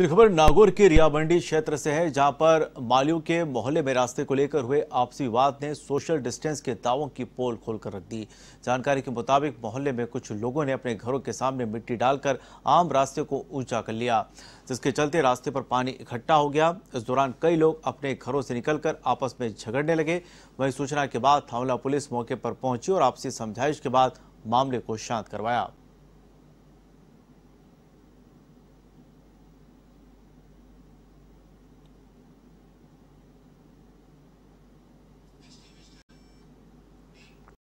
सिर तो खबर नागौर के रियाबंडी क्षेत्र से है जहां पर मालियों के मोहल्ले में रास्ते को लेकर हुए आपसी विवाद ने सोशल डिस्टेंस के दावों की पोल खोलकर रख दी जानकारी के मुताबिक मोहल्ले में कुछ लोगों ने अपने घरों के सामने मिट्टी डालकर आम रास्ते को ऊंचा कर लिया जिसके चलते रास्ते पर पानी इकट्ठा हो गया इस दौरान कई लोग अपने घरों से निकलकर आपस में झगड़ने लगे वहीं सूचना के बाद थावला पुलिस मौके पर पहुंची और आपसी समझाइश के बाद मामले को शांत करवाया